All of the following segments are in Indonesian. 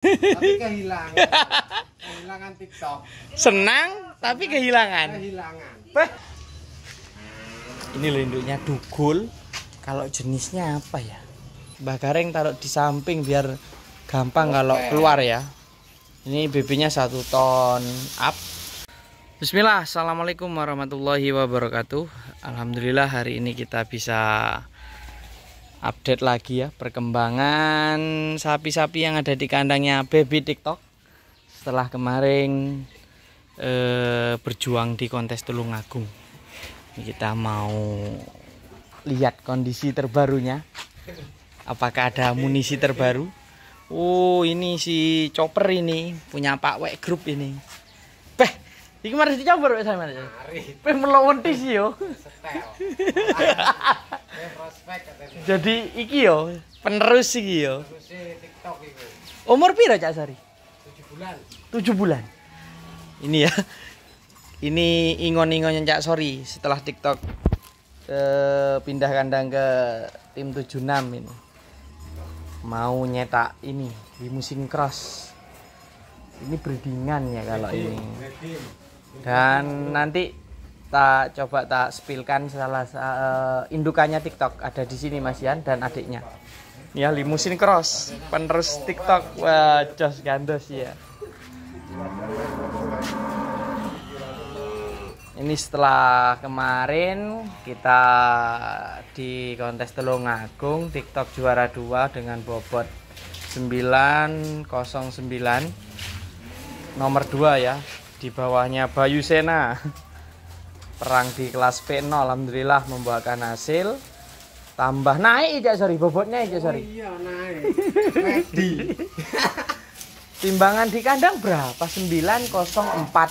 tapi kehilangan kehilangan TikTok senang tapi kehilangan kehilangan bah. ini induknya dugul kalau jenisnya apa ya Mbah Gareng taruh di samping biar gampang okay. kalau keluar ya ini bibinya satu ton up Bismillah Assalamualaikum warahmatullahi wabarakatuh Alhamdulillah hari ini kita bisa update lagi ya perkembangan sapi-sapi yang ada di kandangnya baby tiktok setelah kemarin eh, berjuang di kontes Tulungagung kita mau lihat kondisi terbarunya apakah ada munisi terbaru oh ini si chopper ini punya Pak Wek Group ini Iki mari dicoba ya? wis sampean. Mari. Pe melawan sih yo. Jadi iki yo penerus iki yo. E TikTok iki. Umur piro Cak Sari? 7 bulan. 7 bulan. Ini ya. Ini ingon-ingon Cak Sori setelah TikTok ke eh, pindah kandang ke tim 76 ini. Mau nyetak ini di musim cross. Ini berdingan ya kalau ini. Breeding dan nanti tak coba tak spilkan salah uh, indukannya TikTok ada di sini Mas Ian dan adiknya. Ya limusin cross penerus TikTok wah jos gandos ya. Ini setelah kemarin kita di kontes Telung Agung TikTok juara 2 dengan bobot 909 nomor 2 ya di bawahnya Bayu Sena perang di kelas P0 alhamdulillah membuahkan hasil tambah naik aja sorry bobotnya aja ya, sorry oh iya naik di timbangan di kandang berapa 904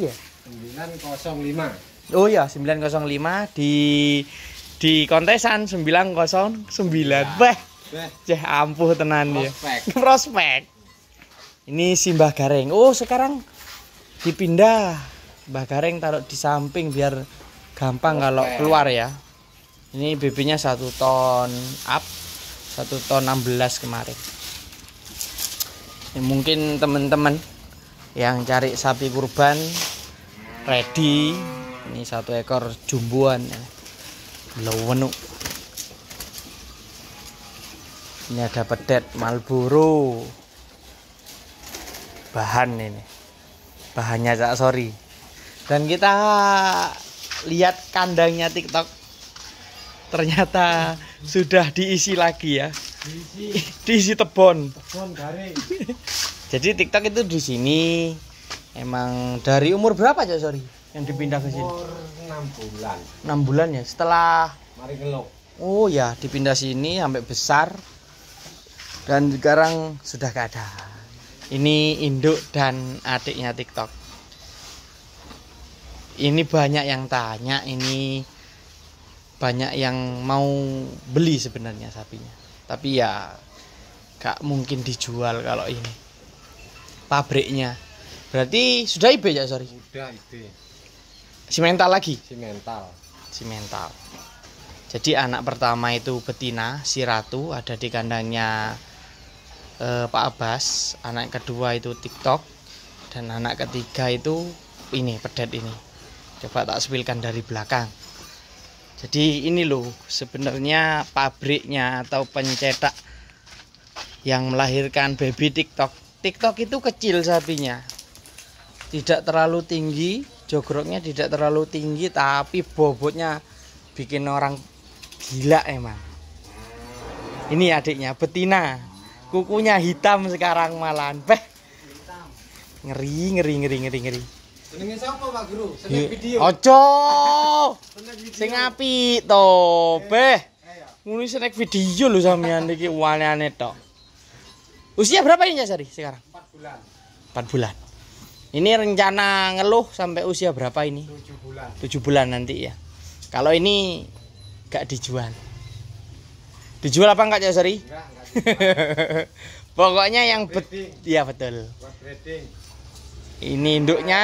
ya 905 oh iya 905 di di kontesan 909 ya. beh Ceh ampuh tenan ya. Prospek. Prospek. Ini Simbah Gareng. Oh, sekarang dipindah Mbah Gareng taruh di samping biar gampang okay. kalau keluar ya ini BB nya 1 ton up 1 ton 16 kemarin ini mungkin teman-teman yang cari sapi kurban ready ini satu ekor jumbuan menu ini ada pedet malboro bahan ini bahannya cak sorry dan kita lihat kandangnya tiktok ternyata sudah diisi lagi ya diisi, diisi tebon tebon jadi tiktok itu di sini emang dari umur berapa cak sorry yang dipindah ke sini enam 6 bulan 6 bulan ya setelah mari ngelok oh ya dipindah sini sampai besar dan sekarang sudah keadaan ini induk dan adiknya TikTok ini banyak yang tanya ini banyak yang mau beli sebenarnya sapinya tapi ya gak mungkin dijual kalau ini pabriknya berarti sudah IB ya sorry sudah IB simental lagi simental simental jadi anak pertama itu betina si ratu ada di kandangnya eh, Pak Abbas anak kedua itu TikTok dan anak ketiga itu ini pedet ini coba tak spilkan dari belakang jadi ini loh sebenarnya pabriknya atau pencetak yang melahirkan baby TikTok TikTok itu kecil sapinya tidak terlalu tinggi jogroknya tidak terlalu tinggi tapi bobotnya bikin orang gila emang ini adiknya betina kukunya hitam sekarang malahan peh ngeri ngeri ngeri ngeri ngeri Senengnya siapa Pak Guru? Seneng iya. video. Ojo. Sing api, to, Beh. Eh, ya. Ngono seneng video lho sampean iki aneh ane to. Usia berapa ini Sari sekarang? 4 bulan. 4 bulan. Ini rencana ngeluh sampai usia berapa ini? 7 bulan. 7 bulan nanti ya. Kalau ini gak dijual. Dijual apa enggak ya Sari? Enggak, enggak. Pokoknya yang bet ya betul. Ini induknya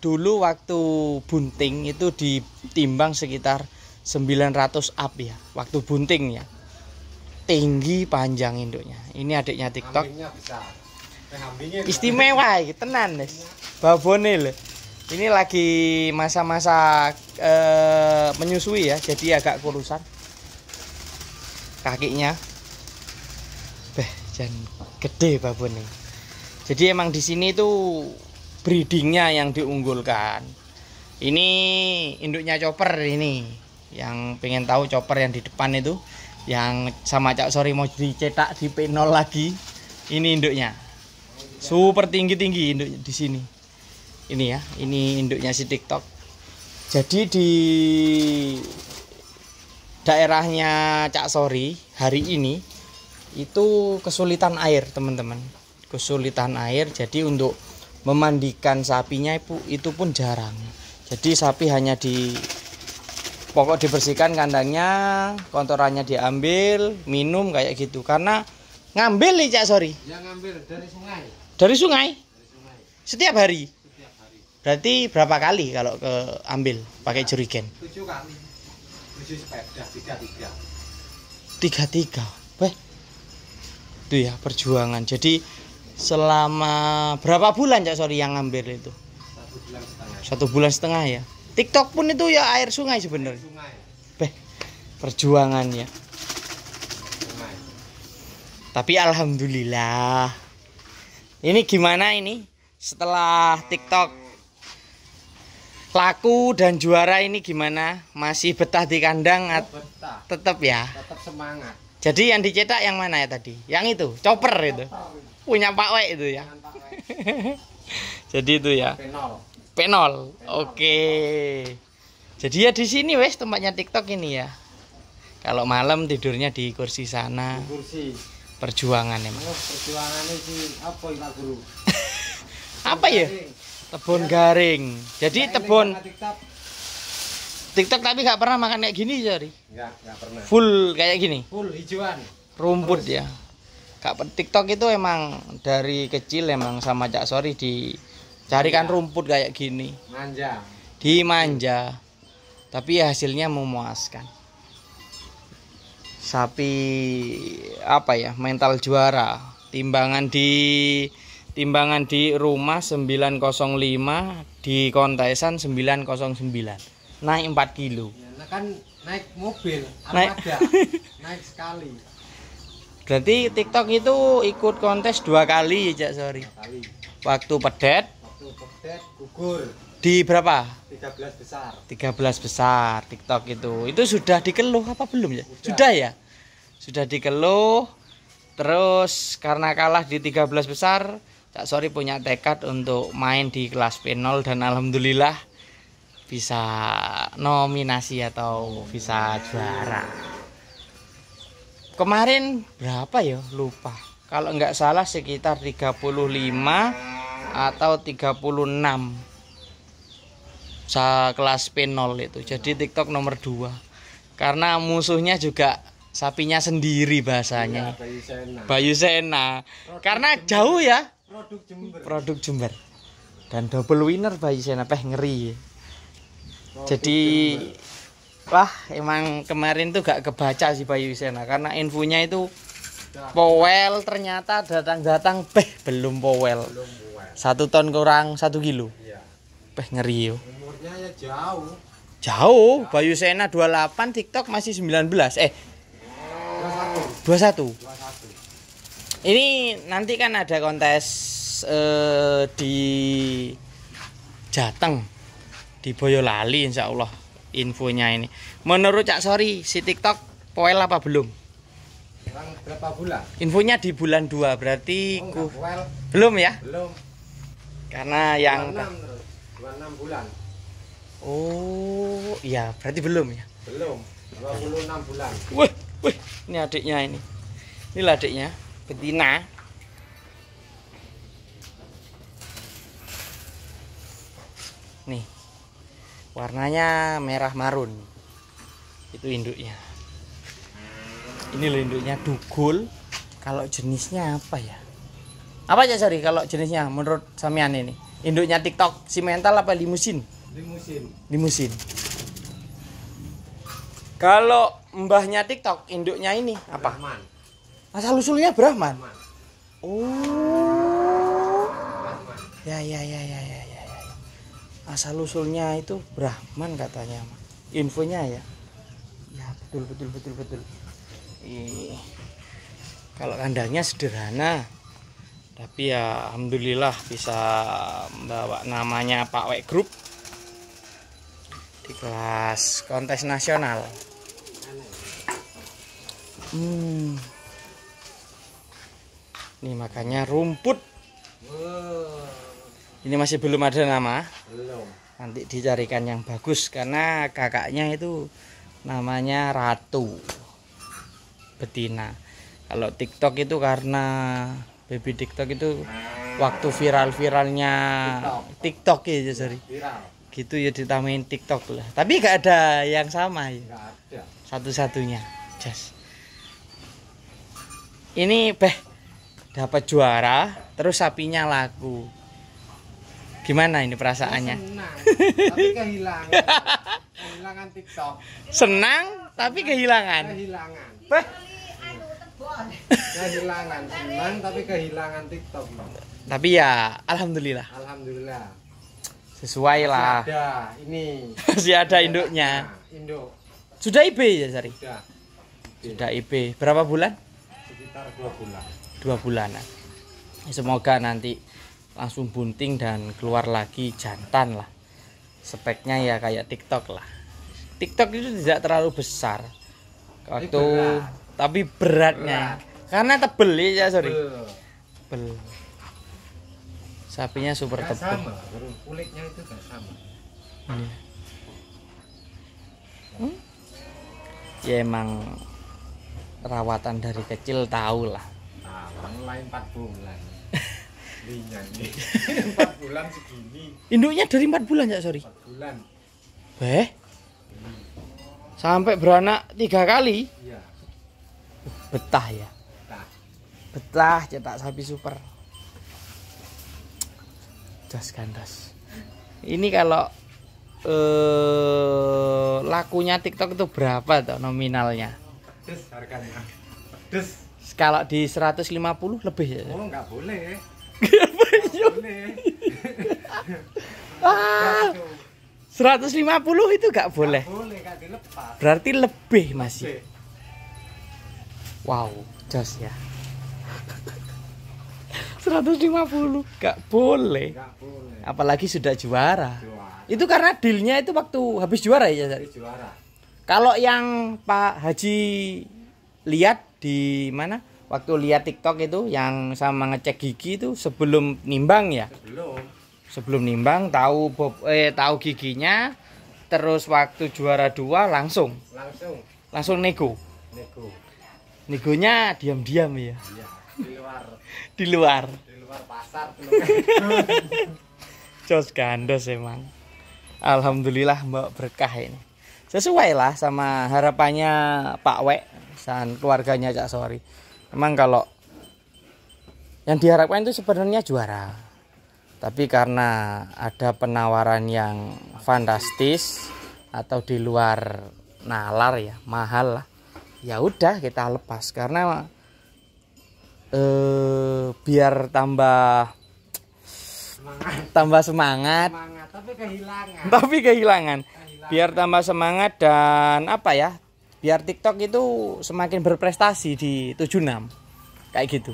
dulu waktu bunting itu ditimbang sekitar 900 up ya, waktu bunting ya. Tinggi panjang induknya. Ini adiknya TikTok. Eh, Istimewa, tenan, Nes. babonil ini lagi masa-masa e, menyusui ya jadi agak kurusan kakinya dan gede babon nih. Jadi emang di sini tuh breedingnya yang diunggulkan. Ini induknya chopper ini. Yang pengen tahu chopper yang di depan itu yang sama Cak sorry mau dicetak di P0 lagi. Ini induknya. Super tinggi-tinggi induk di sini. Ini ya, ini induknya si TikTok. Jadi di daerahnya Cak Sori hari ini itu kesulitan air teman-teman kesulitan air jadi untuk memandikan sapinya itu pun jarang jadi sapi hanya di pokok dibersihkan kandangnya kotorannya diambil minum kayak gitu karena ngambil nih cak sorry ya ngambil dari sungai dari sungai, dari sungai. setiap hari berarti berapa kali kalau ke ambil ya, pakai nah, jerigen tujuh kali tujuh sepeda tiga tiga tiga tiga Weh, itu ya perjuangan jadi selama berapa bulan ya sorry yang ngambil itu satu bulan setengah ya TikTok pun itu ya air sungai sebenarnya beh perjuangannya tapi alhamdulillah ini gimana ini setelah TikTok laku dan juara ini gimana masih betah di kandang oh, betah. tetap ya tetap semangat jadi yang dicetak yang mana ya tadi? Yang itu, chopper itu. Punya Pak Wek itu ya. Jadi itu ya. Penol. Penol. Oke. Jadi ya di sini wes tempatnya TikTok ini ya. Kalau malam tidurnya di kursi sana. Di kursi. Perjuangan emang. Oh, perjuangan si apa ya Guru? apa ya? Tebon garing. Jadi tebon TikTok tapi nggak pernah makan kayak gini jadi. Nggak, nggak pernah. Full kayak gini. Full hijauan. Rumput Terus. ya. Kak TikTok itu emang dari kecil emang sama Cak Sori dicarikan ya. rumput kayak gini. Manja. Dimanja. Tapi hasilnya memuaskan. Sapi apa ya mental juara. Timbangan di timbangan di rumah 905 di kontesan 909 naik 4 kilo ya, kan naik mobil naik naik sekali berarti TikTok itu ikut kontes dua kali ya Cak sorry kali. waktu pedet waktu pedet gugur di berapa 13 besar 13 besar TikTok itu itu sudah dikeluh apa belum ya sudah, sudah ya sudah dikeluh terus karena kalah di 13 besar Cak Sorry punya tekad untuk main di kelas p dan alhamdulillah bisa nominasi atau bisa juara kemarin berapa ya lupa kalau nggak salah sekitar 35 atau 36 saya kelas P0 itu jadi TikTok nomor 2 karena musuhnya juga sapinya sendiri bahasanya iya, Bayu Sena, Bayu Sena. karena Jember. jauh ya produk Jember produk Jember dan double winner Bayu Sena peh ngeri jadi wah emang kemarin tuh gak kebaca si Bayu Sena karena infonya itu Powel ternyata datang-datang peh belum powel. Satu ton kurang satu kilo. Iya. Peh ngeri yo. Umurnya ya jauh. Jauh. Bayu Sena 28, TikTok masih 19. Eh. 21. 21. Ini nanti kan ada kontes eh, di Jateng di Boyolali insya Allah infonya ini menurut Cak Sori si TikTok poel apa belum berapa bulan infonya di bulan 2 berarti oh, ku... belum ya belum karena yang 26, 26 bulan Oh iya berarti belum ya belum 26 bulan wih wih ini adiknya ini ini adiknya betina nih warnanya merah marun itu induknya ini loh induknya dugul kalau jenisnya apa ya apa aja sorry kalau jenisnya menurut Samian ini induknya TikTok si simental apa limusin limusin limusin kalau mbahnya TikTok induknya ini apa Brahman. asal usulnya Brahman, Brahman. oh Brahman. ya ya ya ya ya asal usulnya itu Brahman katanya infonya ya ya betul betul betul betul Ih. kalau kandangnya sederhana tapi ya alhamdulillah bisa membawa namanya Pak Wek Group di kelas kontes nasional hmm. ini makanya rumput ini masih belum ada nama belum nanti dicarikan yang bagus karena kakaknya itu namanya Ratu betina kalau TikTok itu karena baby TikTok itu waktu viral-viralnya TikTok. TikTok ya sorry viral. gitu ya ditamain TikTok lah tapi gak ada yang sama ya satu-satunya jas ini beh dapat juara terus sapinya laku Gimana ini perasaannya? Senang, tapi kehilangan. kehilangan TikTok. Senang, tapi kehilangan. Kehilangan. Bah. kehilangan senang tapi kehilangan TikTok. Tapi ya alhamdulillah. Alhamdulillah. Sesuai Masih lah. Ada ini. Masih ada induknya. Nah, induk. Sudah IB ya Sari? Sudah. Sudah IB. Berapa bulan? Sekitar dua bulan. Dua bulan Semoga nanti langsung bunting dan keluar lagi jantan lah speknya ya kayak TikTok lah TikTok itu tidak terlalu besar waktu berat. tapi beratnya berat. karena tebel ya sorry tebel sapinya super gak tebel sama kulitnya itu gak sama hmm. Hmm? ya emang rawatan dari kecil tahu lah nah, lain 4 bulan Iya, bulan segini. Induknya dari 4 bulan ya, sorry. 4 bulan. Beh. Sampai beranak tiga kali? Iya. Betah ya? Betah. Betah cetak sapi super. Das gandas. Ini kalau eh lakunya TikTok itu berapa tuh nominalnya? Pedes harganya. Pedes. Kalau di 150 lebih ya? Oh, enggak boleh. Seratus lima puluh itu gak boleh. Berarti lebih masih. Wow, jos ya. 150 gak boleh. gak boleh. Apalagi sudah juara. Itu karena dealnya itu waktu habis juara ya. Kalau yang Pak Haji lihat di mana? waktu lihat TikTok itu yang sama ngecek gigi itu sebelum nimbang ya? Sebelum. Sebelum nimbang tahu bob eh tahu giginya terus waktu juara dua langsung. Langsung. Langsung nego. Nego. Negonya diam-diam ya. Iya. Di luar. Di luar. Di luar pasar. Jos gandos emang. Alhamdulillah Mbak berkah ini. Sesuai lah sama harapannya Pak Wek dan keluarganya Cak Sori. Emang kalau yang diharapkan itu sebenarnya juara. Tapi karena ada penawaran yang fantastis atau di luar nalar ya, mahal lah. Ya udah kita lepas karena eh biar tambah semangat. tambah semangat. semangat tapi kehilangan. Tapi kehilangan. Biar tambah semangat dan apa ya? biar TikTok itu semakin berprestasi di 76 kayak gitu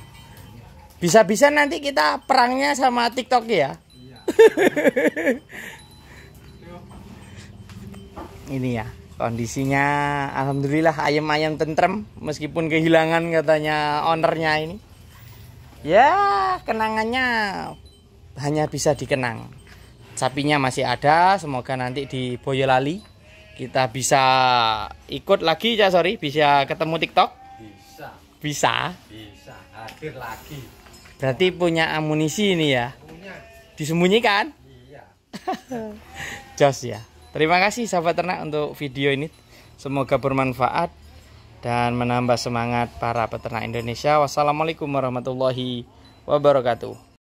bisa-bisa nanti kita perangnya sama TikTok ya ini ya kondisinya alhamdulillah ayam-ayam tentrem meskipun kehilangan katanya ownernya ini ya kenangannya hanya bisa dikenang sapinya masih ada semoga nanti di Boyolali kita bisa ikut lagi ya sorry bisa ketemu TikTok bisa bisa bisa hadir lagi berarti punya amunisi ini ya punya disembunyikan iya jos ya terima kasih sahabat ternak untuk video ini semoga bermanfaat dan menambah semangat para peternak Indonesia wassalamualaikum warahmatullahi wabarakatuh